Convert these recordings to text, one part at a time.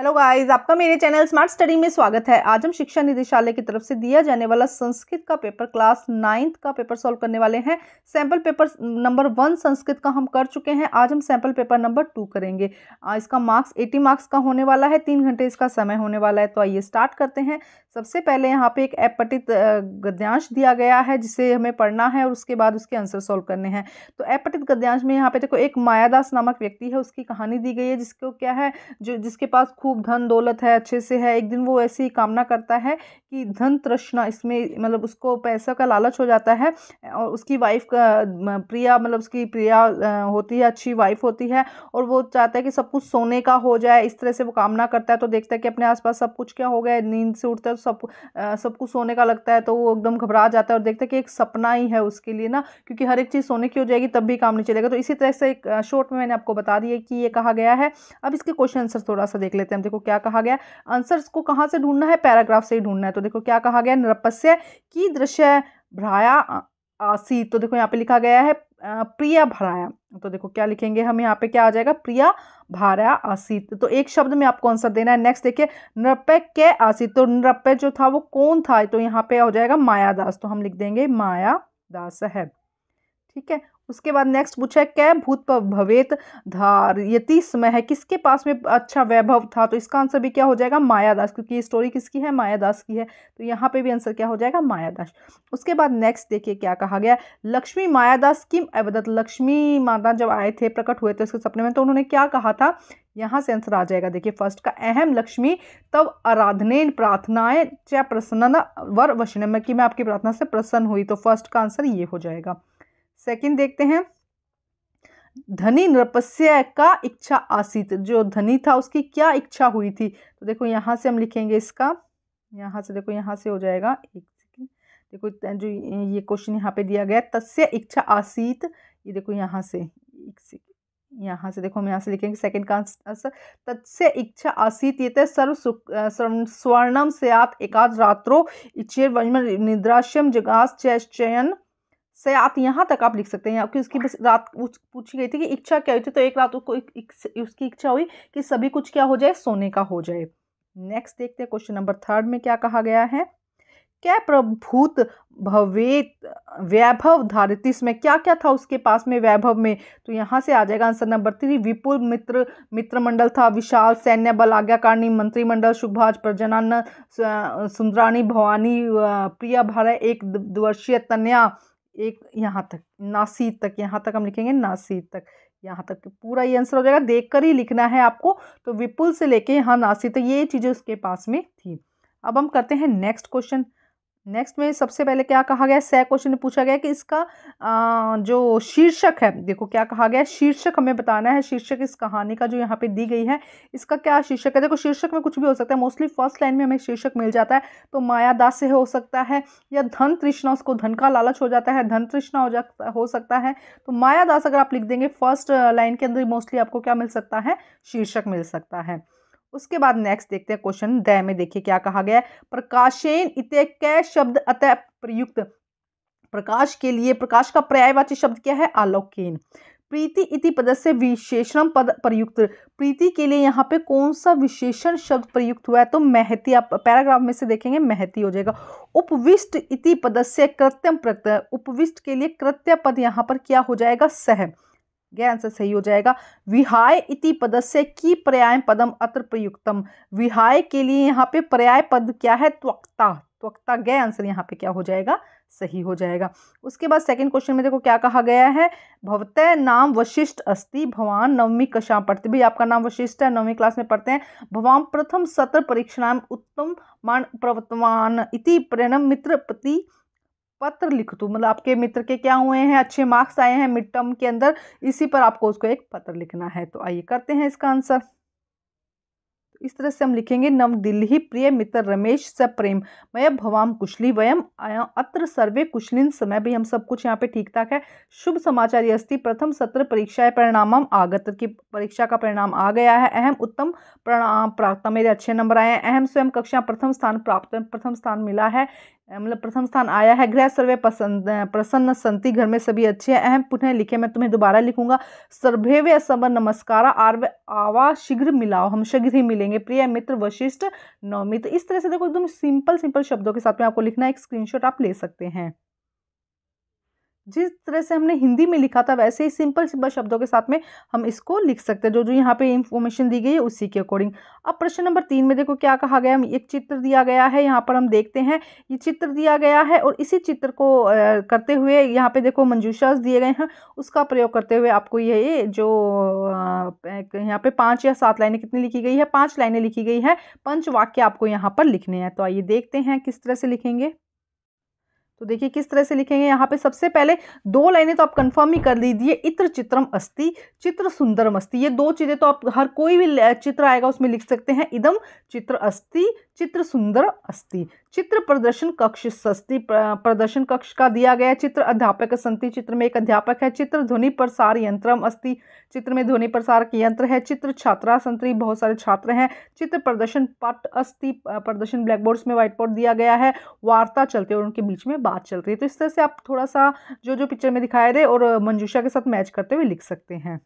hello guys आपका मेरे channel smart study में स्वागत है आज हम शिक्षा निदेशालय की तरफ से दिया जाने वाला संस्कृत का पेपर क्लास नाइन्थ का पेपर सॉल्व करने वाले हैं sample paper number one Sanskrit का हम कर चुके हैं आज हम सैंपल पेपर नंबर टू करेंगे इसका मार्क्स एटी मार्क्स का होने वाला है तीन घंटे इसका समय होने वाला है तो आइए स्टार्ट करते हैं सबसे पहले यहाँ पे एक अपटित गद्यांश दिया गया है जिसे हमें पढ़ना है और उसके बाद उसके आंसर सॉल्व करने हैं तो अपटित गद्यांश में यहाँ पे देखो एक मायादास नामक व्यक्ति है उसकी कहानी दी गई है जिसको क्या है जो जिसके पास खूब खूब धन दौलत है अच्छे से है एक दिन वो ऐसी कामना करता है कि धन तृष्णा इसमें मतलब उसको पैसा का लालच हो जाता है और उसकी वाइफ का प्रिया मतलब उसकी प्रिया होती है अच्छी वाइफ होती है और वो चाहता है कि सब कुछ सोने का हो जाए इस तरह से वो कामना करता है तो देखता है कि अपने आसपास सब कुछ क्या हो गया नींद से उठता है तो सब सब कुछ सोने का लगता है तो वो एकदम घबरा जाता है और देखता है कि एक सपना ही है उसके लिए ना क्योंकि हर एक चीज़ सोने की हो जाएगी तब भी काम नहीं चलेगा तो इसी तरह से एक शॉर्ट में मैंने आपको बता दिया कि ये कहा गया है अब इसके क्वेश्चन आंसर थोड़ा सा देख लेते हैं हम देखो क्या कहा गया आंसर्स को कहाँ से ढूंढना है पैराग्राफ से ही ढूंढना है तो तो देखो क्या कहा गया नृपस्य की दृश्य भ्राया आसी तो देखो यहाँ पे लिखा गया है प्रिया भराया तो देखो क्या लिखेंगे हम यहाँ पे क्या आ जाएगा प्रिया भारा आसित तो एक शब्द में आपको आंसर देना है नेक्स्ट देखिए नृपय के आसित तो नृपय जो था वो कौन था तो यहाँ पे हो जाएगा मायादास तो हम लिख देंगे मायादास है ठीक है उसके बाद नेक्स्ट पूछा है कै भूत भवेत धार यती समय है किसके पास में अच्छा वैभव था तो इसका आंसर भी क्या हो जाएगा मायादास क्योंकि ये स्टोरी किसकी है मायादास की है तो यहाँ पे भी आंसर क्या हो जाएगा मायादास उसके बाद नेक्स्ट देखिए क्या कहा गया लक्ष्मी मायादास किम अवदत लक्ष्मी माता जब आए थे प्रकट हुए थे उसके सपने में तो उन्होंने क्या कहा था यहाँ से आंसर आ जाएगा देखिए फर्स्ट का अहम लक्ष्मी तब आराधने प्रार्थनाएं च प्रसन्न वर वशन में कि मैं आपकी प्रार्थना से प्रसन्न हुई तो फर्स्ट का आंसर ये हो जाएगा सेकंड देखते हैं धनी नृपस्य का इच्छा आसित जो धनी था उसकी क्या इच्छा हुई थी तो देखो यहाँ से हम लिखेंगे इसका यहाँ से देखो यहाँ से हो जाएगा एक सेकेंड देखो जो ये क्वेश्चन यहाँ पे दिया गया तस्य इच्छा आसित ये देखो यहाँ से एक सेकेंड यहाँ से देखो हम यहाँ से लिखेंगे सेकंड का आंसर तत्स्य इच्छा आसीत ये थे तो सर्व सुख स्वर्णम स्यात एकाद रात्रो इच्छे वंजम निद्राश्यम जगास चयन से आप यहाँ तक आप लिख सकते हैं क्योंकि उसकी बस रात पूछी गई थी कि इच्छा क्या हुई थी तो एक रात उसको एक, उसकी इच्छा हुई कि सभी कुछ क्या हो जाए सोने का हो जाए नेक्स्ट देखते हैं क्वेश्चन नंबर थर्ड में क्या कहा गया है क्या प्रभूत भवेत वैभव धारित इसमें क्या क्या था उसके पास में वैभव में तो यहाँ से आ जाएगा आंसर नंबर थ्री विपुल मित्र मित्रमंडल था विशाल सैन्य बल आज्ञाकारिणी मंत्रिमंडल शुभाज प्रजनान सुंदरानी भवानी प्रिया भारत एक द्वर्षीय तन्या एक यहाँ तक नासी तक यहाँ तक हम लिखेंगे नासी तक यहाँ तक पूरा ये आंसर हो जाएगा देखकर ही लिखना है आपको तो विपुल से लेके यहाँ नासी तक ये चीज़ें उसके पास में थी अब हम करते हैं नेक्स्ट क्वेश्चन नेक्स्ट में सबसे पहले क्या कहा गया सै क्वेश्चन पूछा गया कि इसका आ, जो शीर्षक है देखो क्या कहा गया शीर्षक हमें बताना है शीर्षक इस कहानी का जो यहाँ पे दी गई है इसका क्या शीर्षक है देखो शीर्षक में कुछ भी हो सकता है मोस्टली फर्स्ट लाइन में हमें शीर्षक मिल जाता है तो माया दास से हो सकता है या धन तृष्णा उसको धन का लालच हो जाता है धन तृष्णा हो जाता हो सकता है तो माया दास अगर आप लिख देंगे फर्स्ट लाइन के अंदर मोस्टली आपको क्या मिल सकता है शीर्षक मिल सकता है उसके बाद नेक्स्ट देखते हैं क्वेश्चन दय में देखिए क्या कहा गया है प्रकाशेन इत कै शब्द अतः प्रयुक्त प्रकाश के लिए प्रकाश का पर्यायवाची शब्द क्या है आलोकेन प्रीति इति पद से विशेषण पद प्रयुक्त प्रीति के लिए यहाँ पे कौन सा विशेषण शब्द प्रयुक्त हुआ है तो महती आप पैराग्राफ में से देखेंगे महती हो जाएगा उपविष्ट इति पद से कृत्यम प्रत्यय उपविष्ट के लिए कृत्य पद यहाँ पर क्या हो जाएगा सह यह आंसर सही हो जाएगा विहाय इति पदस्य की पर्याय पदम अत्र प्रयुक्तम विहाय के लिए यहाँ पे पर्याय पद क्या है त्वक्ता त्वक्ता गय आंसर यहाँ पे क्या हो जाएगा सही हो जाएगा उसके बाद सेकंड क्वेश्चन में देखो क्या कहा गया है भवतः नाम वशिष्ठ अस्ति भवान नवमी कक्षा पढ़ते भी आपका नाम वशिष्ठ है नवमी क्लास में पढ़ते हैं भवान प्रथम सत्र परीक्षणाम उत्तम मान प्रवर्तमान इति प्रणम मित्र पति पत्र लिख दूँ मतलब आपके मित्र के क्या हुए हैं अच्छे मार्क्स आए हैं मिड टर्म के अंदर इसी पर आपको उसको एक पत्र लिखना है तो आइए करते हैं इसका आंसर इस तरह से हम लिखेंगे नव दिल्ली प्रिय मित्र रमेश स प्रेम मय भवाम कुशली वयम आया अत्र सर्वे कुशलिन समय भी हम सब कुछ यहाँ पे ठीक ठाक है शुभ समाचार अस्थि प्रथम सत्र परीक्षा परिणाम आगत की परीक्षा का परिणाम आ गया है अहम उत्तम प्रणाम प्राप्त मेरे अच्छे नंबर आए हैं अहम स्वयं कक्षा प्रथम स्थान प्राप्त प्रथम स्थान मिला है मतलब प्रथम स्थान आया है गृह सर्वे प्रसन्न संति घर में सभी अच्छे हैं अहम पुनः लिखे मैं तुम्हें दोबारा लिखूंगा व समर नमस्कार आर्व आवा शीघ्र मिलाओ हम शीघ्र ही मिलेंगे प्रिय मित्र वशिष्ठ तो इस तरह से देखो एकदम सिंपल सिंपल शब्दों के साथ में आपको लिखना एक स्क्रीनशॉट आप ले सकते हैं जिस तरह से हमने हिंदी में लिखा था वैसे ही सिंपल सिंपल शब्दों के साथ में हम इसको लिख सकते हैं जो जो यहाँ पे इंफॉर्मेशन दी गई है उसी के अकॉर्डिंग अब प्रश्न नंबर तीन में देखो क्या कहा गया एक चित्र दिया गया है यहाँ पर हम देखते हैं ये चित्र दिया गया है और इसी चित्र को करते हुए यहाँ पे देखो मंजूषा दिए गए हैं उसका प्रयोग करते हुए आपको ये जो यहाँ पे पाँच या सात लाइनें कितनी लिखी गई है पाँच लाइनें लिखी गई है पंच वाक्य आपको यहाँ पर लिखने हैं तो आइए देखते हैं किस तरह से लिखेंगे तो देखिए किस तरह से लिखेंगे यहाँ पे सबसे पहले दो लाइनें तो आप कंफर्म ही कर लीजिए इत्र चित्रम अस्ति चित्र सुंदरम अस्ति ये दो चीज़ें तो आप हर कोई भी चित्र आएगा उसमें लिख सकते हैं इदम चित्र अस्ति चित्र सुंदर अस्ति चित्र प्रदर्शन कक्ष सस्ती प्रदर्शन कक्ष का दिया गया चित्र अध्यापक संति चित्र में एक अध्यापक है चित्र ध्वनि प्रसार यंत्र अस्थि चित्र में ध्वनि प्रसार यंत्र है चित्र छात्रा संतरी बहुत सारे छात्र हैं चित्र प्रदर्शन पट अस्थि प्रदर्शन ब्लैक बोर्ड्स में व्हाइट बोर्ड दिया गया है वार्ता चलती है और उनके बीच में बात चलती है तो इस तरह से आप थोड़ा सा जो जो पिक्चर में दिखाए गए और मंजूषा के साथ मैच करते हुए लिख सकते हैं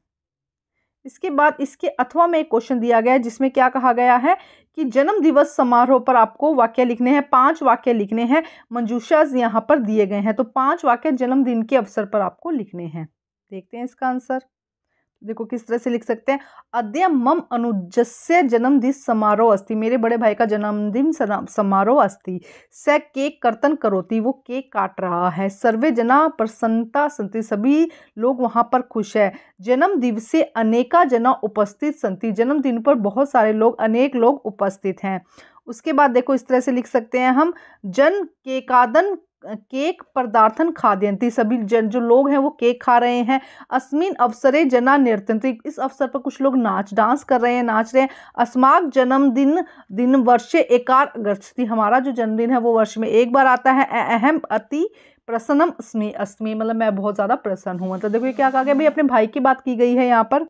इसके बाद इसके अथवा में एक क्वेश्चन दिया गया है जिसमें क्या कहा गया है कि जन्म दिवस समारोह पर आपको वाक्य लिखने हैं पांच वाक्य लिखने हैं मंजूषाज यहाँ पर दिए गए हैं तो पांच वाक्य जन्मदिन के अवसर पर आपको लिखने हैं देखते हैं इसका आंसर देखो किस तरह से लिख सकते हैं अद्य मम अनुजस्य जन्मदिन समारोह अस्ति मेरे बड़े भाई का जन्मदिन समारोह अस्ति स केक कर्तन करोती वो केक काट रहा है सर्वे जना प्रसन्नता संति सभी लोग वहाँ पर खुश है जन्म अनेका जना उपस्थित संति जन्मदिन पर बहुत सारे लोग अनेक लोग उपस्थित हैं उसके बाद देखो इस तरह से लिख सकते हैं हम जन केकादन केक पदार्थन खाद्यंती सभी जन जो लोग हैं वो केक खा रहे हैं अस्मिन अवसरे जना नृत्यंती इस अवसर पर कुछ लोग नाच डांस कर रहे हैं नाच रहे हैं अस्माक जन्मदिन दिन वर्षे एकार अगस्त हमारा जो जन्मदिन है वो वर्ष में एक बार आता है अहम अति प्रसन्नम अस्मी अस्मि मतलब मैं बहुत ज़्यादा प्रसन्न हूँ मतलब देखो ये क्या कहा गया भाई अपने भाई की बात की गई है यहाँ पर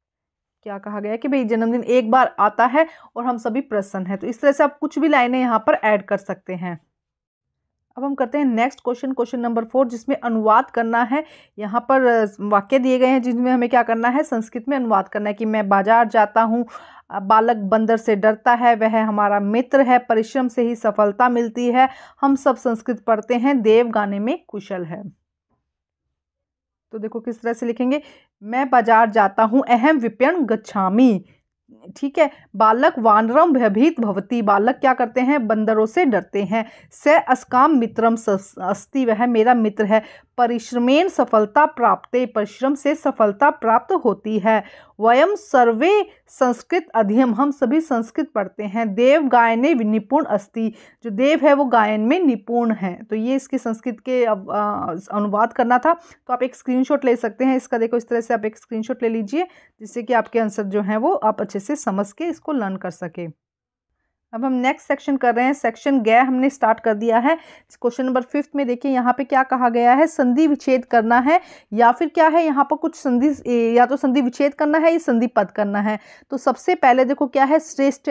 क्या कहा गया कि भाई जन्मदिन एक बार आता है और हम सभी प्रसन्न हैं तो इस तरह से आप कुछ भी लाइनें यहाँ पर ऐड कर सकते हैं अब हम करते हैं next question question number four जिसमें अनुवाद करना है यहाँ पर वाक्य दिए गए हैं जिनमें हमें क्या करना है संस्कृत में अनुवाद करना है कि मैं बाजार जाता हूँ बालक बंदर से डरता है वह हमारा मित्र है परिश्रम से ही सफलता मिलती है हम सब संस्कृत पढ़ते हैं देव गाने में कुशल है तो देखो किस तरह से लिखेंगे मैं बाजार जाता हूँ अहम विपण गच्छामी ठीक है बालक वानरम भयभीत भवती बालक क्या करते हैं बंदरों से डरते हैं स अस्काम मित्रम अस्ति वह मेरा मित्र है परिश्रमेण सफलता प्राप्ते परिश्रम से सफलता प्राप्त होती है वयम सर्वे संस्कृत अध्ययम हम सभी संस्कृत पढ़ते हैं देव गायने निपुण अस्ति जो देव है वो गायन में निपुण है तो ये इसके संस्कृत के अनुवाद करना था तो आप एक स्क्रीनशॉट ले सकते हैं इसका देखो इस तरह से आप एक स्क्रीनशॉट ले लीजिए जिससे कि आपके आंसर जो हैं वो आप अच्छे से समझ के इसको लर्न कर सकें अब हम नेक्स्ट सेक्शन कर रहे हैं सेक्शन गै हमने स्टार्ट कर दिया है क्वेश्चन नंबर फिफ्थ में देखिए यहाँ पे क्या कहा गया है संधि विच्छेद करना है या फिर क्या है यहाँ पर कुछ संधि या तो संधि विच्छेद करना है या संधि पद करना है तो सबसे पहले देखो क्या है श्रेष्ठ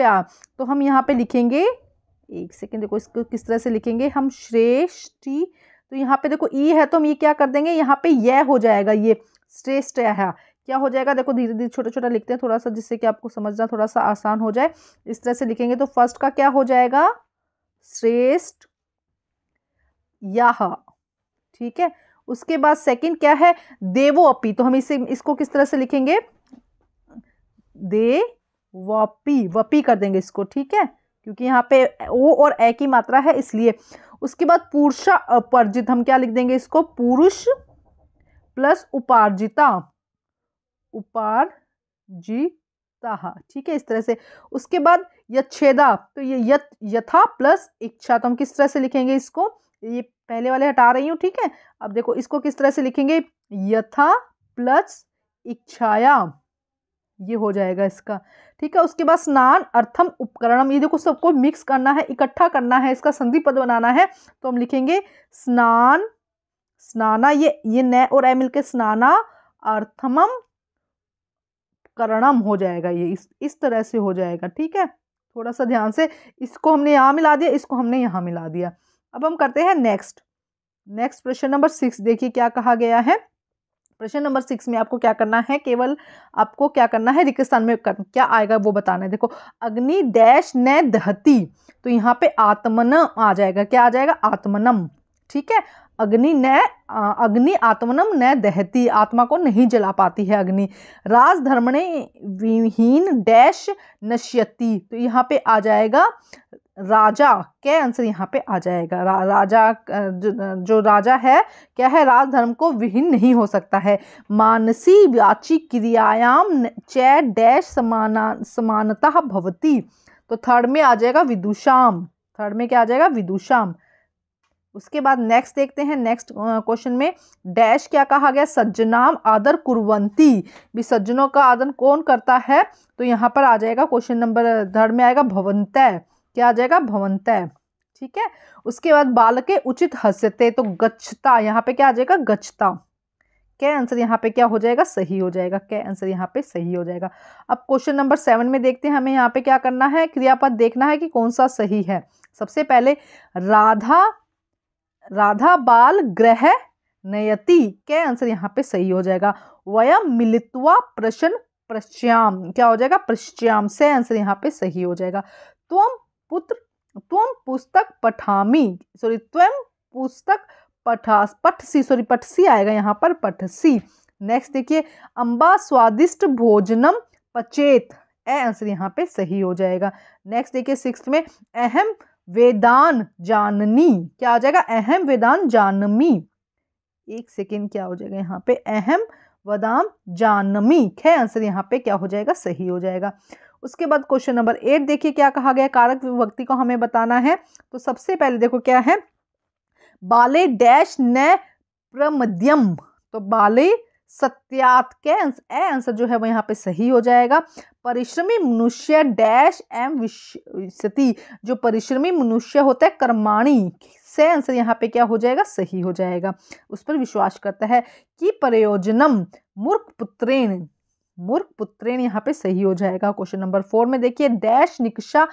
तो हम यहाँ पे लिखेंगे एक सेकेंड देखो इसको किस तरह से लिखेंगे हम श्रेष्ठी तो यहाँ पे देखो ई है तो हम ये क्या कर देंगे यहाँ पे यह हो जाएगा ये श्रेष्ठ है क्या हो जाएगा देखो धीरे धीरे छोटा छोटा लिखते हैं थोड़ा सा जिससे कि आपको समझना थोड़ा सा आसान हो जाए इस तरह से लिखेंगे तो फर्स्ट का क्या हो जाएगा श्रेष्ठ याह ठीक है उसके बाद सेकंड क्या है देवो अपी तो हम इसे इसको किस तरह से लिखेंगे दे वपी वपी कर देंगे इसको ठीक है क्योंकि यहाँ पे ओ और ए की मात्रा है इसलिए उसके बाद पुरुषा अपर्जित हम क्या लिख देंगे इसको पुरुष प्लस उपार्जिता उपार्जिता ठीक है इस तरह से उसके बाद यच्छेदा तो ये यत यथा प्लस इच्छा तो हम किस तरह से लिखेंगे इसको ये पहले वाले हटा रही हूँ ठीक है अब देखो इसको किस तरह से लिखेंगे यथा प्लस इच्छाया ये हो जाएगा इसका ठीक है उसके बाद स्नान अर्थम उपकरणम ये देखो सबको मिक्स करना है इकट्ठा करना है इसका संधि पद बनाना है तो हम लिखेंगे स्नान स्नाना ये ये न और ए मिलके स्नाना अर्थमम करणम हो जाएगा ये इस इस तरह से हो जाएगा ठीक है थोड़ा सा ध्यान से इसको हमने यहाँ मिला दिया इसको हमने यहाँ मिला दिया अब हम करते हैं नेक्स्ट नेक्स्ट प्रश्न नंबर सिक्स देखिए क्या कहा गया है प्रश्न नंबर सिक्स में आपको क्या करना है केवल आपको क्या करना है रिक्तस्थान में कर, क्या आएगा वो बताना है देखो अग्नि डैश न दहती तो यहाँ पे आत्मन आ जाएगा क्या आ जाएगा आत्मनम ठीक है अग्नि न अग्नि आत्मनम न दहती आत्मा को नहीं जला पाती है अग्नि राजधर्मणे विहीन डैश नश्यति तो यहाँ पे आ जाएगा राजा क्या आंसर यहाँ पे आ जाएगा रा, राजा जो, जो राजा है क्या है राजधर्म को विहीन नहीं हो सकता है मानसी व्याची क्रियायाम चय डैश समाना समानता भवती तो थर्ड में आ जाएगा विदुषाम थर्ड में क्या आ जाएगा विदुषाम उसके बाद नेक्स्ट देखते हैं नेक्स्ट क्वेश्चन में डैश क्या कहा गया सज्जनाम आदर कुरवंती भी सज्जनों का आदर कौन करता है तो यहाँ पर आ जाएगा क्वेश्चन नंबर थर्ड में आएगा भवंत क्या आ जाएगा भवंत ठीक है उसके बाद बाल के उचित हस्यते तो गच्छता यहाँ पे क्या आ जाएगा गच्छता क्या आंसर यहाँ पे क्या हो जाएगा सही हो जाएगा क्या आंसर यहाँ पे सही हो जाएगा अब क्वेश्चन नंबर सेवन में देखते हैं हमें यहाँ पे क्या करना है क्रियापद देखना है कि कौन सा सही है सबसे पहले राधा राधा बाल ग्रह नयति क्या आंसर यहाँ पे सही हो जाएगा वयम मिलित्वा प्रश्न प्रश्याम क्या हो जाएगा प्रश्याम से आंसर यहाँ पे सही हो जाएगा त्वम पुत्र त्वम पुस्तक पठामी सॉरी त्वम पुस्तक पठा पठसी सॉरी पठसी आएगा यहाँ पर पठसी नेक्स्ट देखिए अम्बा स्वादिष्ट भोजनम पचेत ए आंसर यहाँ पे सही हो जाएगा नेक्स्ट देखिए सिक्स में अहम वेदान जाननी क्या आ जाएगा अहम वेदान जानमी एक सेकेंड क्या हो जाएगा यहाँ पे अहम वदाम जानमी खे आंसर यहाँ पे क्या हो जाएगा सही हो जाएगा उसके बाद क्वेश्चन नंबर एट देखिए क्या कहा गया कारक विभक्ति को हमें बताना है तो सबसे पहले देखो क्या है बाले डैश न प्रमद्यम तो बाले सत्यात्केंस ए आंसर जो है वो यहाँ पे सही हो जाएगा परिश्रमी मनुष्य डैश एम विशति जो परिश्रमी मनुष्य होता है कर्माणी से आंसर यहाँ पे क्या हो जाएगा सही हो जाएगा उस पर विश्वास करता है कि प्रयोजनम मूर्ख पुत्रेण मूर्ख पुत्रेण यहाँ पे सही हो जाएगा क्वेश्चन नंबर फोर में देखिए डैश निकषा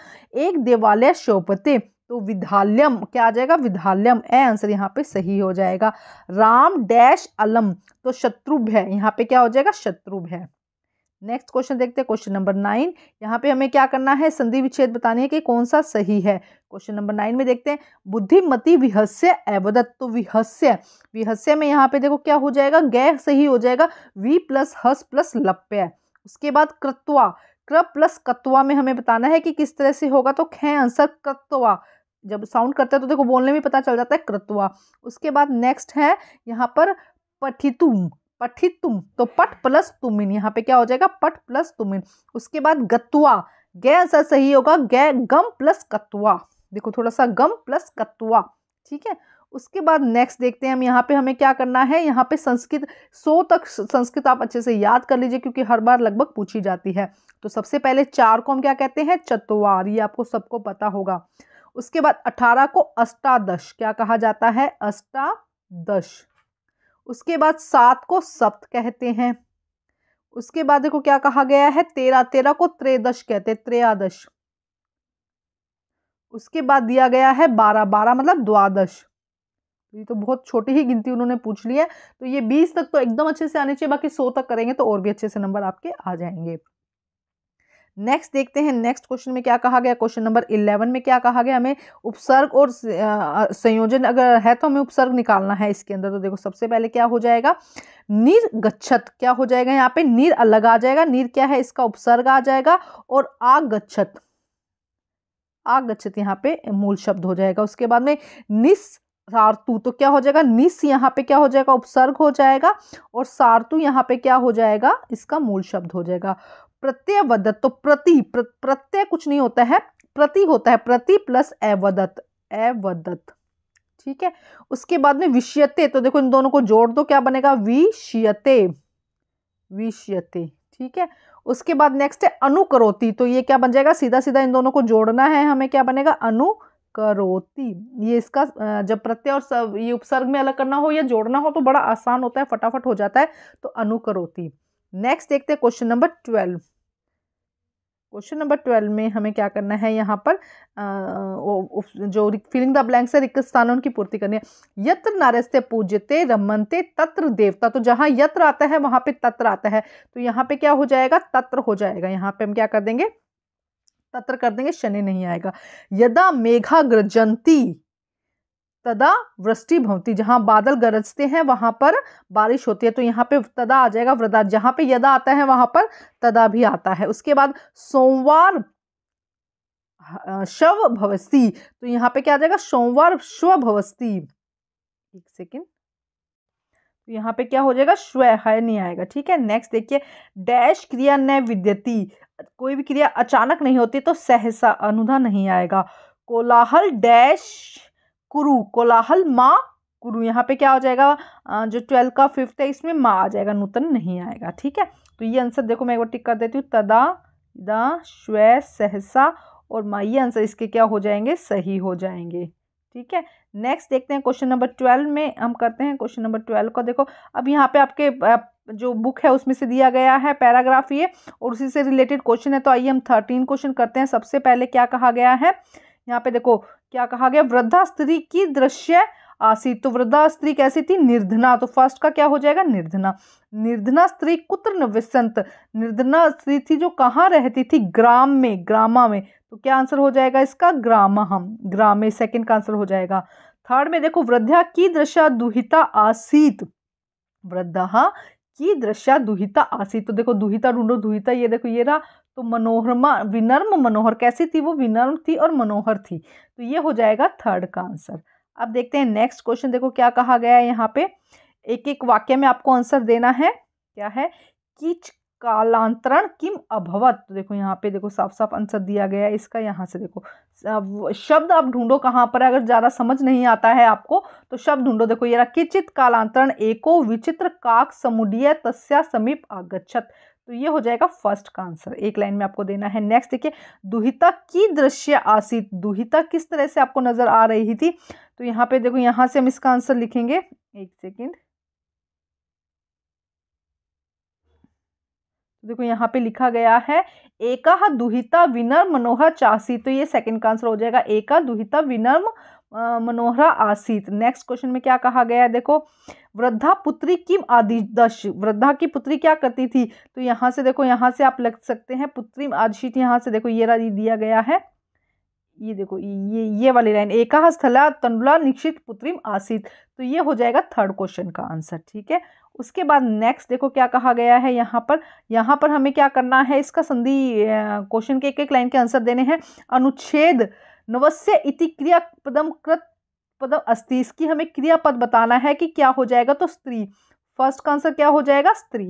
एक देवालय शोपते तो विद्यालयम क्या आ जाएगा विद्यालयम ए आंसर यहाँ पे सही हो जाएगा राम डैश अलम तो शत्रुभ है यहाँ पे क्या हो जाएगा शत्रुभ है नेक्स्ट क्वेश्चन देखते हैं क्वेश्चन नंबर नाइन यहाँ पे हमें क्या करना है संधि विच्छेद बतानी है कि कौन सा सही है क्वेश्चन नंबर नाइन में देखते हैं बुद्धिमती विहस्य एवदत तो विहस्य विहस्य में यहाँ पे देखो क्या हो जाएगा गै सही हो जाएगा वी प्लस हस प्लस लप्य उसके बाद कृत्वा क्र प्लस कत्वा में हमें बताना है कि किस तरह से होगा तो खे आंसर कत्वा जब साउंड करते हैं तो देखो बोलने में पता चल जाता है कृतवा उसके बाद नेक्स्ट है यहाँ पर पठितुम पठितुम तो पट प्लस तुमिन यहाँ पे क्या हो जाएगा पट प्लस तुमिन उसके बाद गतुआ गै ऐसा सही होगा गै गम प्लस कतुआ देखो थोड़ा सा गम प्लस कत्वा ठीक है उसके बाद नेक्स्ट देखते हैं हम यहाँ पे हमें क्या करना है यहाँ पे संस्कृत सो तक संस्कृत आप अच्छे से याद कर लीजिए क्योंकि हर बार लगभग पूछी जाती है तो सबसे पहले चार को हम क्या कहते हैं चतवार ये आपको सबको पता होगा उसके बाद अठारह को अष्टादश क्या कहा जाता है अष्टादश उसके बाद सात को सप्त कहते हैं उसके बाद देखो क्या कहा गया है तेरह तेरह को त्रेदश कहते हैं त्रयादश उसके बाद दिया गया है बारह बारह मतलब द्वादश ये तो बहुत छोटी ही गिनती उन्होंने पूछ ली है तो ये बीस तक तो एकदम अच्छे से आने चाहिए बाकी सौ तक करेंगे तो और भी अच्छे से नंबर आपके आ जाएंगे नेक्स्ट देखते हैं नेक्स्ट क्वेश्चन में क्या कहा गया क्वेश्चन नंबर इलेवन में क्या कहा गया हमें उपसर्ग और संयोजन अगर है तो हमें उपसर्ग निकालना है इसके अंदर तो देखो सबसे पहले क्या हो जाएगा गच्छत क्या हो जाएगा यहाँ पे नीर अलग आ जाएगा नीर क्या है इसका उपसर्ग आ जाएगा और आग गच्छत यहाँ पे मूल शब्द हो जाएगा उसके बाद में निस सारतु तो क्या हो जाएगा निस यहाँ पे क्या हो जाएगा उपसर्ग हो जाएगा और सारतु यहाँ पे क्या हो जाएगा इसका मूल शब्द हो जाएगा प्रत्ययवदत तो प्रति प्र, प्रत्यय कुछ नहीं होता है प्रति होता है प्रति प्लस एवदत एवदत ठीक है उसके बाद में विषयते तो देखो इन दोनों को जोड़ दो क्या बनेगा विषयते विषयते ठीक है उसके बाद नेक्स्ट है अनुकरोति तो ये क्या बन जाएगा सीधा सीधा इन दोनों को जोड़ना है हमें क्या बनेगा अनु करोती ये इसका जब प्रत्यय और सब ये उपसर्ग में अलग करना हो या जोड़ना हो तो बड़ा आसान होता है फटाफट हो जाता है तो अनुकरोती नेक्स्ट देखते हैं question number twelve question number twelve में हमें क्या करना है यहाँ पर आ, जो फिलिंग द ब्लैंक्स है रिक्त स्थान उनकी पूर्ति करनी है यत्र नारस्ते पूज्यते रमनते तत्र देवता तो जहाँ यत्र आता है वहाँ पे तत्र आता है तो यहाँ पे क्या हो जाएगा तत्र हो जाएगा यहाँ पे हम क्या कर देंगे तत्र कर देंगे शनि नहीं आएगा यदा मेघा ग्रजंती तदा वृष्टि भवती जहाँ बादल गरजते हैं वहाँ पर बारिश होती है तो यहाँ पे तदा आ जाएगा वृदा जहाँ पे यदा आता है वहाँ पर तदा भी आता है उसके बाद सोमवार शव भवस्ती तो यहाँ पे क्या आ जाएगा सोमवार श्व भवस्ती एक सेकेंड तो यहाँ पे क्या हो जाएगा श्व है नहीं आएगा ठीक है नेक्स्ट देखिए डैश क्रिया न विद्यति कोई भी क्रिया अचानक नहीं होती तो सहसा अनुधा नहीं आएगा कोलाहल डैश कुरु कोलाहल माँ कुरु यहाँ पे क्या हो जाएगा जो ट्वेल्थ का फिफ्थ है इसमें माँ आ जाएगा नूतन नहीं आएगा ठीक है तो ये आंसर देखो मैं एक बार टिक कर देती हूँ तदा द श्वे सहसा और माँ ये आंसर इसके क्या हो जाएंगे सही हो जाएंगे ठीक है नेक्स्ट देखते हैं क्वेश्चन नंबर ट्वेल्व में हम करते हैं क्वेश्चन नंबर ट्वेल्व को देखो अब यहाँ पे आपके जो बुक है उसमें से दिया गया है पैराग्राफ ये और उसी से रिलेटेड क्वेश्चन है तो आइए हम थर्टीन क्वेश्चन करते हैं सबसे पहले क्या कहा गया है यहाँ पे देखो क्या कहा गया वृद्धा स्त्री की दृश्य आसी तो वृद्धा स्त्री कैसी थी निर्धना तो फर्स्ट का क्या हो जाएगा निर्धना निर्धना स्त्री कुत्र निवसंत निर्धना स्त्री थी जो कहाँ रहती थी ग्राम में ग्रामा में तो क्या आंसर हो जाएगा इसका ग्राम हम में सेकेंड का आंसर हो जाएगा थर्ड में देखो वृद्धा की दृश्य दुहिता आसीत वृद्धा की दृश्य दुहिता आसीत तो देखो दुहिता ढूंढो दुहिता ये देखो ये रहा तो मनोहरमा विनर्म मनोहर कैसी थी वो विनर्म थी और मनोहर थी तो ये हो जाएगा थर्ड का आंसर अब देखते हैं नेक्स्ट क्वेश्चन देखो क्या कहा गया है यहाँ पे एक एक वाक्य में आपको आंसर देना है क्या है किच कालांतरण किम अभवत तो देखो यहाँ पे देखो साफ साफ आंसर दिया गया है इसका यहाँ से देखो शब्द आप ढूंढो कहाँ पर अगर ज़्यादा समझ नहीं आता है आपको तो शब्द ढूंढो देखो ये किचित कालांतरण एको विचित्र काक समुदीय तस्या समीप आगछत तो ये हो जाएगा फर्स्ट का आंसर एक लाइन में आपको देना है नेक्स्ट देखिए दुहिता की दृश्य आसित दुहिता किस तरह से आपको नज़र आ रही थी तो यहाँ पे देखो यहाँ से हम इसका आंसर लिखेंगे एक सेकेंड तो देखो यहाँ पे लिखा गया है एका दुहिता विनर्म मनोहर चासी तो ये सेकंड का आंसर हो जाएगा एका दुहिता विनर्म मनोहरा आसीत नेक्स्ट क्वेश्चन में क्या कहा गया है देखो वृद्धा पुत्री किम आदिदश वृद्धा की पुत्री क्या करती थी तो यहाँ से देखो यहाँ से आप लग सकते हैं पुत्री आदिशित यहाँ से देखो ये दिया गया है ये देखो ये ये वाली लाइन एका स्थला तंडुला निक्षित पुत्रिम आसित तो ये हो जाएगा थर्ड क्वेश्चन का आंसर ठीक है उसके बाद नेक्स्ट देखो क्या कहा गया है यहाँ पर यहाँ पर हमें क्या करना है इसका संधि क्वेश्चन के एक एक लाइन के आंसर देने हैं अनुच्छेद नवस्य इति पदम कृत पदम अस्थि इसकी हमें क्रियापद बताना है कि क्या हो जाएगा तो स्त्री फर्स्ट का आंसर क्या हो जाएगा स्त्री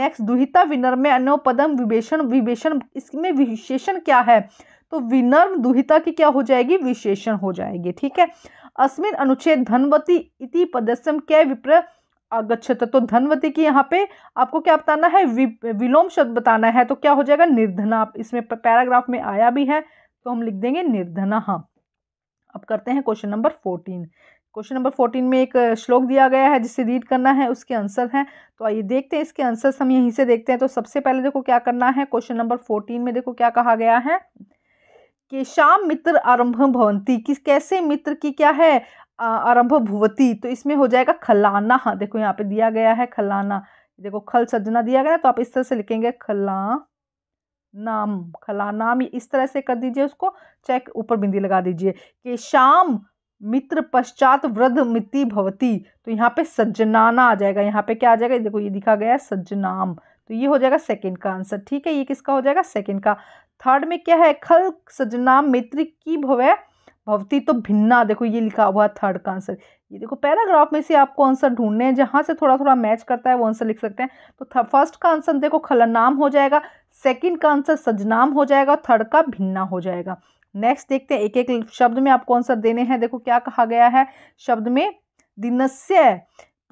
नेक्स्ट दुहिता विनर्म पदम विभेषण विभेषण इसमें विशेषण क्या है तो विनर्म दुहिता की क्या हो जाएगी विशेषण हो जाएगी ठीक है अस्मिन अनुच्छेद धनवती इति पदस्यम के विप्र अगछत तो धनवती की यहाँ पे आपको क्या बताना है विलोम शब्द बताना है तो क्या हो जाएगा निर्धना इसमें पैराग्राफ में आया भी है तो हम लिख देंगे निर्धना अब करते हैं question number fourteen question number fourteen में एक श्लोक दिया गया है जिसे रीड करना है उसके आंसर हैं तो आइए देखते हैं इसके आंसर हम यहीं से देखते हैं तो सबसे पहले देखो क्या करना है क्वेश्चन नंबर फोर्टीन में देखो क्या कहा गया है कि शाम मित्र आरंभ भवंती किस कैसे मित्र की क्या है आरंभ भुवती तो इसमें हो जाएगा खलाना हाँ, देखो यहाँ पे दिया गया है खलाना देखो खल सजना दिया गया तो आप इस तरह से लिखेंगे खला नाम खला नाम इस तरह से कर दीजिए उसको चेक ऊपर बिंदी लगा दीजिए कि शाम मित्र पश्चात वृद्ध मिति भवती तो यहाँ पे सज्जनाना आ जाएगा यहाँ पे क्या आ जाएगा देखो ये दिखा गया है सज्जनाम तो ये हो जाएगा सेकंड का आंसर ठीक है ये किसका हो जाएगा सेकंड का थर्ड में क्या है खल सज्जनाम मित्र की भवय भवती तो भिन्ना देखो ये लिखा हुआ थर्ड का आंसर ये देखो पैराग्राफ में से आपको आंसर ढूंढने हैं जहाँ से थोड़ा थोड़ा मैच करता है वो आंसर लिख सकते हैं तो फर्स्ट का आंसर देखो खलनाम हो जाएगा सेकंड का आंसर सजनाम हो जाएगा थर्ड का भिन्ना हो जाएगा नेक्स्ट देखते हैं एक एक शब्द में आपको आंसर देने हैं देखो क्या कहा गया है शब्द में दिनस्य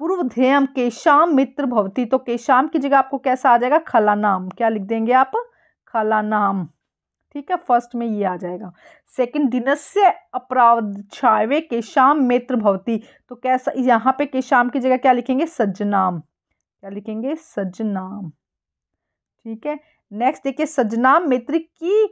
ध्येयम केशाम मित्र भवती तो केशाम की जगह आपको कैसा आ जाएगा खलानाम क्या लिख देंगे आप खलानाम ठीक है फर्स्ट में ये आ जाएगा सेकंड दिनस्य अपराधावे केशाम मित्र भवती तो कैसा यहाँ पे केशाम की जगह क्या लिखेंगे सज्जनाम क्या लिखेंगे सज्जनाम ठीक है नेक्स्ट देखिए सजना मित्र की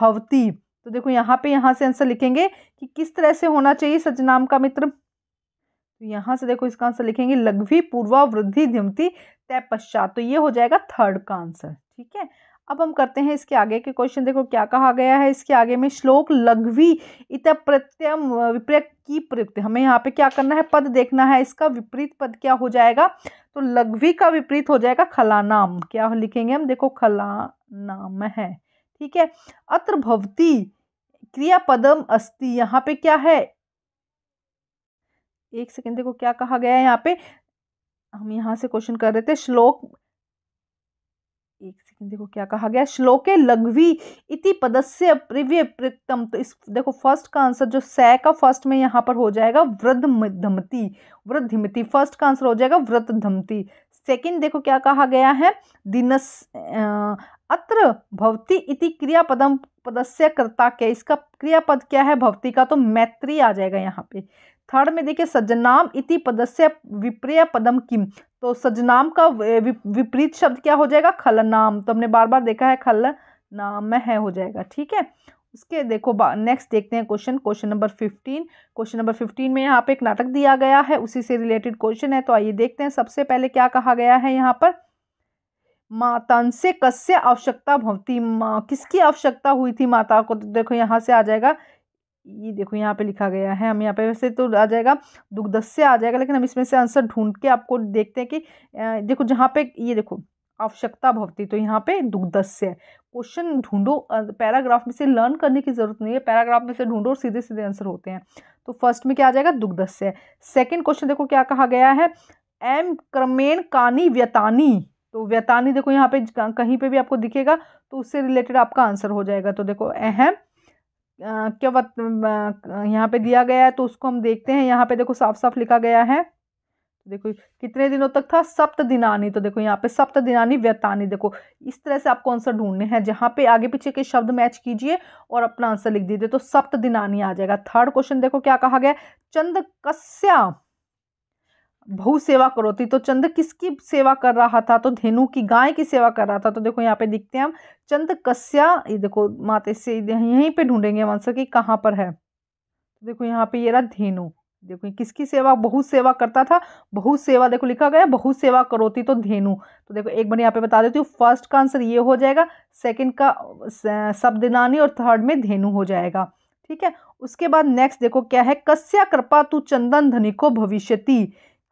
भवती तो देखो यहाँ पे यहाँ से आंसर लिखेंगे कि किस तरह से होना चाहिए सजनाम का मित्र तो यहाँ से देखो इसका आंसर लिखेंगे लघवी पूर्वा वृद्धि धिमती तय पश्चात तो ये हो जाएगा थर्ड का आंसर ठीक है अब हम करते हैं इसके आगे के क्वेश्चन देखो क्या कहा गया है इसके आगे में श्लोक लघवी इत प्रत्यम विपरीत की प्रयुक्त हमें यहाँ पे क्या करना है पद देखना है इसका विपरीत पद क्या हो जाएगा तो लघवी का विपरीत हो जाएगा खलानाम क्या लिखेंगे हम देखो खलानाम है ठीक है अत्र भवती क्रिया पदम अस्ति यहाँ पे क्या है एक सेकेंड देखो क्या कहा गया है यहाँ पे हम यहाँ से क्वेश्चन कर रहे थे श्लोक सेकंड देखो क्या कहा गया श्लोके लघवी इति पदस्य प्रिव्य प्रतम तो इस देखो फर्स्ट का आंसर जो सै का फर्स्ट में यहाँ पर हो जाएगा वृद्ध धमती वृद्धिमति फर्स्ट का आंसर हो जाएगा व्रत धमती सेकंड देखो क्या कहा गया है दिनस अत्र भवती इति क्रियापदम पदस्य कर्ता के इसका क्रियापद क्या है भवती का तो मैत्री आ जाएगा यहाँ पे थर्ड में देखिए सज्जनाम इति पदस्य विप्रिय पदम किम तो सज्जनाम का विपरीत शब्द क्या हो जाएगा खलनाम तो हमने बार बार देखा है खल नाम है हो जाएगा ठीक है उसके देखो नेक्स्ट देखते हैं question question number fifteen question number fifteen में यहाँ पे एक नाटक दिया गया है उसी से रिलेटेड क्वेश्चन है तो आइए देखते हैं सबसे पहले क्या कहा गया है यहाँ पर मातांसे कस्य आवश्यकता भवती माँ किसकी आवश्यकता हुई थी माता को तो देखो यहाँ से आ जाएगा ये देखो यहाँ पे लिखा गया है हम यहाँ पे वैसे तो आ जाएगा दुग्धस्य आ जाएगा लेकिन हम इसमें से आंसर ढूंढ के आपको देखते हैं कि देखो जहाँ पे ये देखो आवश्यकता भवती तो यहाँ पे दुग्धस्य क्वेश्चन ढूंढो पैराग्राफ में से लर्न करने की ज़रूरत नहीं है पैराग्राफ में से ढूंढो और सीधे सीधे आंसर होते हैं तो फर्स्ट में क्या आ जाएगा दुग्धस्य सेकेंड क्वेश्चन देखो क्या कहा गया है एम क्रमेण कानी व्यतानी तो व्यतानी देखो यहाँ पे कहीं पे भी आपको दिखेगा तो उससे रिलेटेड आपका आंसर हो जाएगा तो देखो अहम क्या वत यहाँ पे दिया गया है तो उसको हम देखते हैं यहाँ पे देखो साफ साफ लिखा गया है तो देखो कितने दिनों तक था सप्त दिनानी तो देखो यहाँ पे सप्त दिनानी व्यतानी देखो इस तरह से आपको आंसर ढूंढने हैं जहाँ पे आगे पीछे के शब्द मैच कीजिए और अपना आंसर लिख दीजिए तो सप्त दिनानी आ जाएगा थर्ड क्वेश्चन देखो क्या कहा गया चंद कस्या भू सेवा करो थी तो चंद किसकी सेवा कर रहा था तो धेनु की गाय की सेवा कर रहा था तो देखो यहाँ पे दिखते हैं हम चंद कस्या ये देखो माते से यहीं पे ढूंढेंगे हम आंसर कहाँ पर है तो देखो यहाँ पे ये रहा धेनु देखो किसकी सेवा बहुत सेवा करता था बहु सेवा देखो लिखा गया बहु सेवा करोती तो धेनु तो देखो एक बार यहाँ पे बता देती हूँ फर्स्ट का आंसर ये हो जाएगा सेकंड का शब्दनानी और थर्ड में धेनु हो जाएगा ठीक है उसके बाद नेक्स्ट देखो क्या है कस्या कृपा तू चंदन धनी को भविष्यति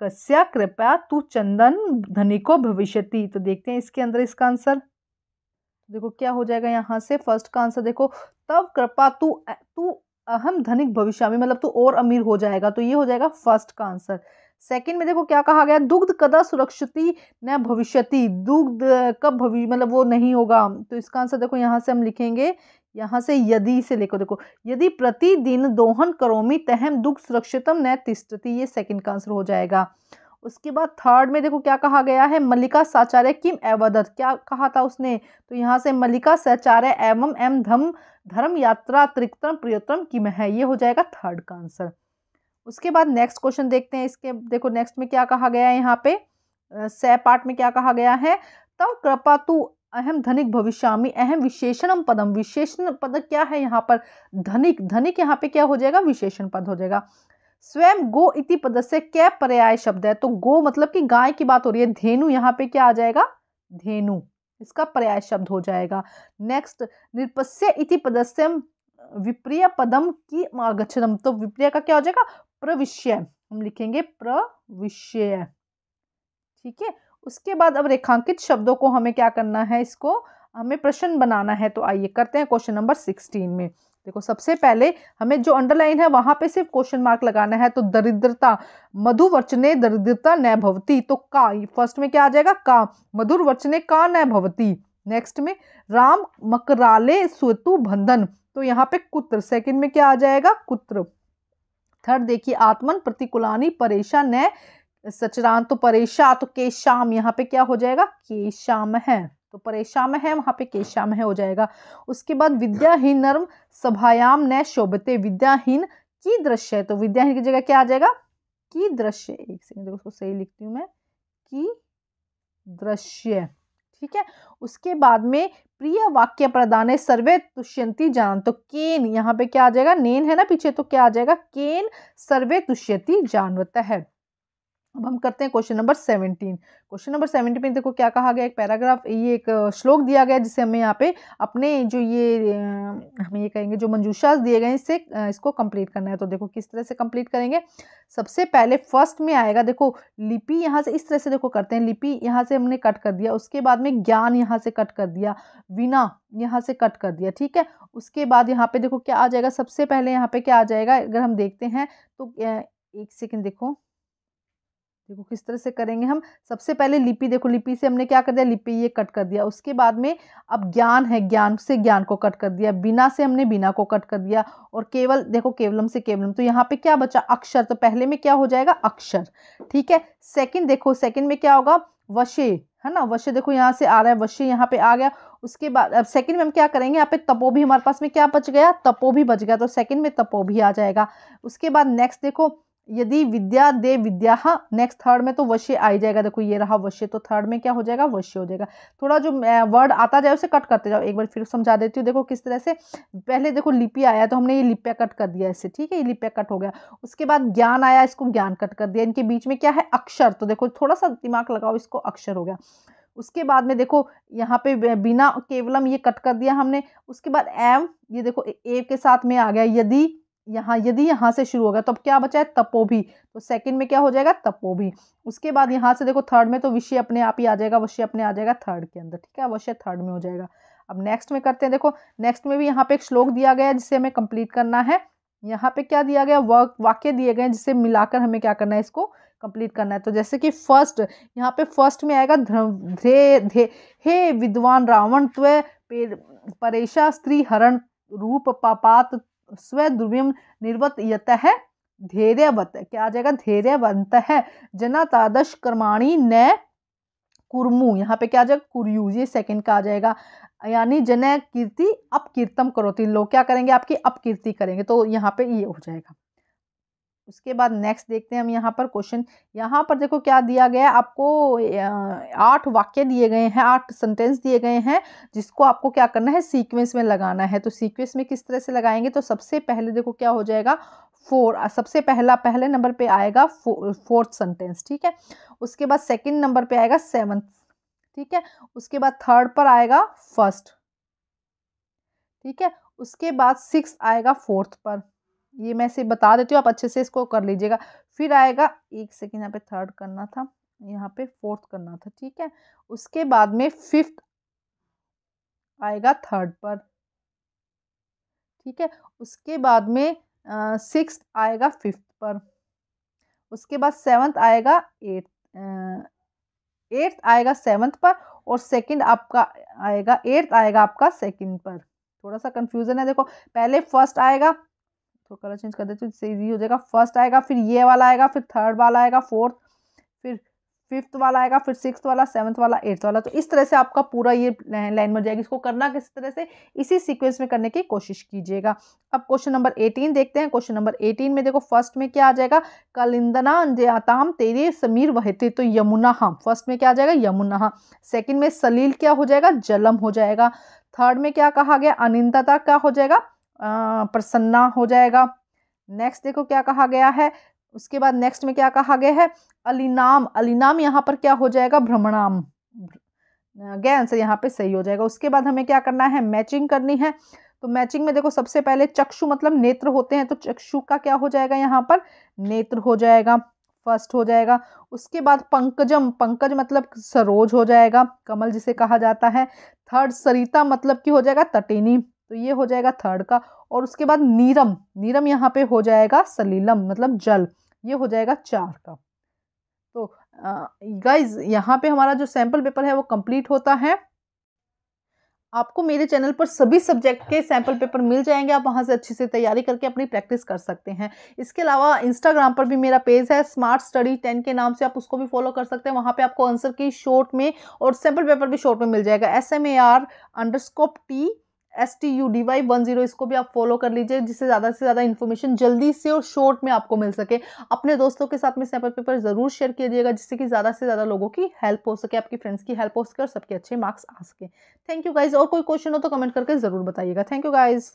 कस्या कृपया तू चंदन धनिको भविष्य तो देखते हैं इसके अंदर इसका आंसर तो देखो क्या हो जाएगा यहाँ से फर्स्ट का आंसर देखो तब कृपा तू तू अहम धनिक भविष्य मतलब तू और अमीर हो जाएगा तो ये हो जाएगा फर्स्ट का आंसर सेकंड में देखो क्या कहा गया दुग्ध कदा सुरक्षित न भविष्यति दुग्ध कब भविष्य मतलब वो नहीं होगा तो इसका आंसर देखो यहाँ से हम लिखेंगे यहाँ से यदि से लेकर देखो यदि प्रतिदिन दोहन करोमी तहम दुग्ध सुरक्षितम न तिष्ठति ये सेकंड का आंसर हो जाएगा उसके बाद थर्ड में देखो क्या कहा गया है मल्लिका साचार्य किम एवदत क्या कहा था उसने तो यहाँ से मल्लिका साचार्य एवं एम धम धर्म यात्रा त्रिकतम प्रियतम किम है ये हो जाएगा थर्ड का आंसर उसके बाद नेक्स्ट क्वेश्चन देखते हैं इसके देखो नेक्स्ट में क्या कहा गया है यहाँ पे सह पार्ट में क्या कहा गया है तव कृपा तु अहम धनिक भविष्यामी अहम विशेषणम पदम विशेषण पद क्या है यहाँ पर धनिक धनिक यहाँ पे क्या हो जाएगा विशेषण पद हो जाएगा स्वयं गो इति पद से कै पर्याय शब्द है तो गो मतलब कि गाय की बात हो रही है धेनु यहाँ पे क्या आ जाएगा धेनु इसका पर्याय शब्द हो जाएगा नेक्स्ट निरपस्य इति पदस्य विप्रिय पदम की आगच्छतम तो विप्रिय का क्या हो जाएगा प्रविषय हम लिखेंगे प्रविषय ठीक है उसके बाद अब रेखांकित शब्दों को हमें क्या करना है इसको हमें प्रश्न बनाना है तो आइए करते हैं क्वेश्चन नंबर सिक्सटीन में देखो सबसे पहले हमें जो अंडरलाइन है वहां पे सिर्फ क्वेश्चन मार्क लगाना है तो दरिद्रता मधु वर्चने दरिद्रता न भवती तो का फर्स्ट में क्या आ जाएगा का मधुर वचने का न भवती नेक्स्ट में राम मकराले सुतु बंधन तो यहाँ पे कुत्र सेकंड में क्या आ जाएगा कुत्र थर्ड देखिए आत्मन प्रतिकुलानी परेशा न सचरान तो परेशा तो केशाम यहाँ पे क्या हो जाएगा केशाम है तो परेशाम है वहां पे केशाम है हो जाएगा उसके बाद विद्याहीन नर्म सभायाम न शोभते विद्याहीन की दृश्य है तो विद्याहीन की जगह क्या आ जाएगा की दृश्य एक सेकंड उसको सही लिखती हूँ मैं की दृश्य ठीक है उसके बाद में प्रिय वाक्य प्रदान सर्वे तुष्यंती जान तो केन यहाँ पे क्या आ जाएगा नेन है ना पीछे तो क्या आ जाएगा केन सर्वे तुष्यती जानवत है अब हम करते हैं question number seventeen question number seventeen में देखो क्या कहा गया एक पैराग्राफ ये एक श्लोक दिया गया जिसे हमें यहाँ पे अपने जो ये हम ये कहेंगे जो मंजूषास दिए गए इससे इसको कंप्लीट करना है तो देखो किस तरह से कंप्लीट करेंगे सबसे पहले फर्स्ट में आएगा देखो लिपि यहाँ से इस तरह से देखो करते हैं लिपि यहाँ से हमने कट कर दिया उसके बाद में ज्ञान यहाँ से कट कर दिया विना यहाँ से कट कर दिया ठीक है उसके बाद यहाँ पे देखो क्या आ जाएगा सबसे पहले यहाँ पे क्या आ जाएगा अगर हम देखते हैं तो एक सेकेंड देखो देखो किस तरह से करेंगे हम सबसे पहले लिपि देखो लिपि से हमने क्या कर दिया लिपि ये कट कर दिया उसके बाद में अब ज्ञान है ज्ञान से ज्ञान को कट कर दिया बिना से हमने बिना को कट कर दिया और केवल देखो केवलम से केवलम तो यहाँ पे क्या बचा अक्षर तो पहले में क्या हो जाएगा अक्षर ठीक है सेकंड देखो सेकंड में क्या होगा वशे है ना वशे देखो यहाँ से आ रहा है वशे यहाँ पे आ गया उसके बाद अब सेकंड में हम क्या करेंगे यहाँ पे तपो भी हमारे पास में क्या बच गया तपो भी बच गया तो सेकंड में तपो भी आ जाएगा उसके बाद नेक्स्ट देखो यदि विद्या दे विद्या नेक्स्ट हाँ, थर्ड में तो वश्य आ ही जाएगा देखो ये रहा वश्य तो थर्ड में क्या हो जाएगा वश्य हो जाएगा थोड़ा जो वर्ड आता जाए उसे कट करते जाओ एक बार फिर समझा देती हूँ देखो किस तरह से पहले देखो लिपि आया तो हमने ये लिप्या कट कर दिया इससे ठीक है ये लिपिया कट हो गया उसके बाद ज्ञान आया इसको ज्ञान कट कर दिया इनके बीच में क्या है अक्षर तो देखो थोड़ा सा दिमाग लगाओ इसको अक्षर हो गया उसके बाद में देखो यहाँ पे बिना केवलम ये कट कर दिया हमने उसके बाद एम ये देखो ए के साथ में आ गया यदि यहाँ यदि यहाँ से शुरू होगा तो अब क्या बचा है तपो भी तो सेकंड में क्या हो जाएगा तपो भी उसके बाद यहाँ से देखो थर्ड में तो विषय अपने आप ही आ जाएगा वश्य अपने आ जाएगा थर्ड के अंदर ठीक है अवश्य थर्ड में हो जाएगा अब नेक्स्ट में करते हैं देखो नेक्स्ट में भी यहाँ पे एक श्लोक दिया गया है जिसे हमें कंप्लीट करना है यहाँ पे क्या दिया गया वर्क वाक्य दिए गए जिसे मिलाकर हमें क्या करना है इसको कंप्लीट करना है तो जैसे कि फर्स्ट यहाँ पे फर्स्ट में आएगा ध्रे धे हे विद्वान रावण त्वे परेशा स्त्री हरण रूप पापात स्वद्रव्यम निर्वत यत है धैर्यवत क्या आ जाएगा धैर्यवंत है जना तादश कर्माणी न कुरमु यहाँ पे क्या आ जाएगा कुरयू ये सेकंड का आ जाएगा यानी जन कीर्ति अपकीर्तम तीन लोग क्या करेंगे आपकी अपकीर्ति करेंगे तो यहाँ पे ये हो जाएगा उसके बाद नेक्स्ट देखते हैं हम यहाँ पर क्वेश्चन यहाँ पर देखो क्या दिया गया है आपको आठ वाक्य दिए गए हैं आठ सेंटेंस दिए गए हैं जिसको आपको क्या करना है सीक्वेंस में लगाना है तो सीक्वेंस में किस तरह से लगाएंगे तो सबसे पहले देखो क्या हो जाएगा फोर सबसे पहला पहले नंबर पे आएगा फोर्थ सेंटेंस ठीक है उसके बाद सेकेंड नंबर पर आएगा सेवन्थ ठीक है उसके बाद थर्ड पर आएगा फर्स्ट ठीक है उसके बाद सिक्स आएगा फोर्थ पर ये मैं सिर्फ बता देती हूँ आप अच्छे से इसको कर लीजिएगा फिर आएगा एक सेकेंड यहाँ पे थर्ड करना था यहाँ पे फोर्थ करना था ठीक है उसके बाद में फिफ्थ आएगा थर्ड पर ठीक है उसके बाद में सिक्स आएगा फिफ्थ पर उसके बाद सेवन्थ आएगा एट्थ एट्थ आएगा सेवन्थ पर और सेकंड आपका आएगा एट्थ आएगा आपका सेकंड पर थोड़ा सा कंफ्यूजन है देखो पहले फर्स्ट आएगा तो कलर चेंज कर देते इससे ईजी हो जाएगा फर्स्ट आएगा फिर ये वाला आएगा फिर थर्ड वाला आएगा फोर्थ फिर फिफ्थ वाला आएगा फिर सिक्स वाला सेवन्थ वाला एट्थ वाला तो इस तरह से आपका पूरा ये लाइन बन जाएगी इसको करना किस तरह से इसी सीक्वेंस में करने की कोशिश कीजिएगा अब क्वेश्चन नंबर एटीन देखते हैं क्वेश्चन नंबर एटीन में देखो फर्स्ट में क्या आ जाएगा कलिंदना अंजयाताम तेरे समीर वहते तो यमुना हम फर्स्ट में क्या आ जाएगा यमुना हम सेकेंड में सलील क्या हो जाएगा जलम हो जाएगा थर्ड में क्या कहा गया अनिंदता क्या हो जाएगा प्रसन्ना हो जाएगा नेक्स्ट देखो क्या कहा गया है उसके बाद नेक्स्ट में क्या कहा गया है अलिनाम अलिनाम यहाँ पर क्या हो जाएगा भ्रमणाम गया आंसर यहाँ पे सही हो जाएगा उसके बाद हमें क्या करना है मैचिंग करनी है तो मैचिंग में देखो सबसे पहले चक्षु मतलब नेत्र होते हैं तो चक्षु का क्या हो जाएगा यहाँ पर नेत्र हो जाएगा फर्स्ट हो जाएगा उसके बाद पंकजम पंकज मतलब सरोज हो जाएगा कमल जिसे कहा जाता है थर्ड सरिता मतलब की हो जाएगा तटेनी तो ये हो जाएगा थर्ड का और उसके बाद नीरम नीरम यहाँ पे हो जाएगा सलीलम मतलब जल ये हो जाएगा चार का तो गाइज यहाँ पे हमारा जो सैम्पल पेपर है वो कंप्लीट होता है आपको मेरे चैनल पर सभी सब्जेक्ट के सैम्पल पेपर मिल जाएंगे आप वहाँ से अच्छे से तैयारी करके अपनी प्रैक्टिस कर सकते हैं इसके अलावा इंस्टाग्राम पर भी मेरा पेज है स्मार्ट स्टडी टेन के नाम से आप उसको भी फॉलो कर सकते हैं वहाँ पे आपको आंसर की शॉर्ट में और सैम्पल पेपर भी शॉर्ट में मिल जाएगा S M A R underscore T S T U D Y one zero इसको भी आप फॉलो कर लीजिए जिससे ज़्यादा से ज़्यादा इन्फॉर्मेशन जल्दी से और शॉर्ट में आपको मिल सके अपने दोस्तों के साथ में सैम्पल पेपर ज़रूर शेयर किया जाएगा जिससे कि ज़्यादा से ज़्यादा लोगों की हेल्प हो सके आपकी फ्रेंड्स की हेल्प हो सके और सबके अच्छे मार्क्स आ सके थैंक यू गाइज और कोई क्वेश्चन हो तो कमेंट करके ज़रूर बताइएगा थैंक यू गाइज़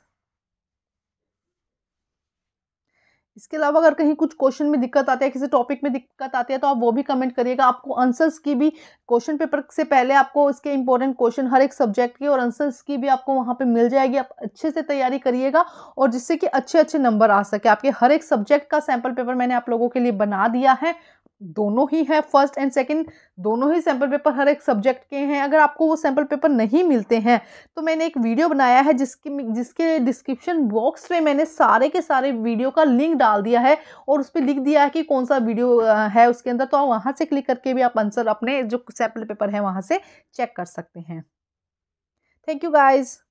इसके अलावा अगर कहीं कुछ क्वेश्चन में दिक्कत आती है किसी टॉपिक में दिक्कत आती है तो आप वो भी कमेंट करिएगा आपको आंसर्स की भी क्वेश्चन पेपर से पहले आपको इसके इंपॉर्टेंट क्वेश्चन हर एक सब्जेक्ट के और आंसर्स की भी आपको वहाँ पे मिल जाएगी आप अच्छे से तैयारी करिएगा और जिससे कि अच्छे अच्छे नंबर आ सके आपके हर एक सब्जेक्ट का सैम्पल पेपर मैंने आप लोगों के लिए बना दिया है दोनों ही हैं फर्स्ट एंड सेकंड दोनों ही सैम्पल पेपर हर एक सब्जेक्ट के हैं अगर आपको वो सैम्पल पेपर नहीं मिलते हैं तो मैंने एक वीडियो बनाया है जिसके जिसके डिस्क्रिप्शन बॉक्स में मैंने सारे के सारे वीडियो का लिंक डाल दिया है और उस पर लिख दिया है कि कौन सा वीडियो है उसके अंदर तो आप वहाँ से क्लिक करके भी आप आंसर अपने जो सैम्पल पेपर है वहाँ से चेक कर सकते हैं थैंक यू गाइज़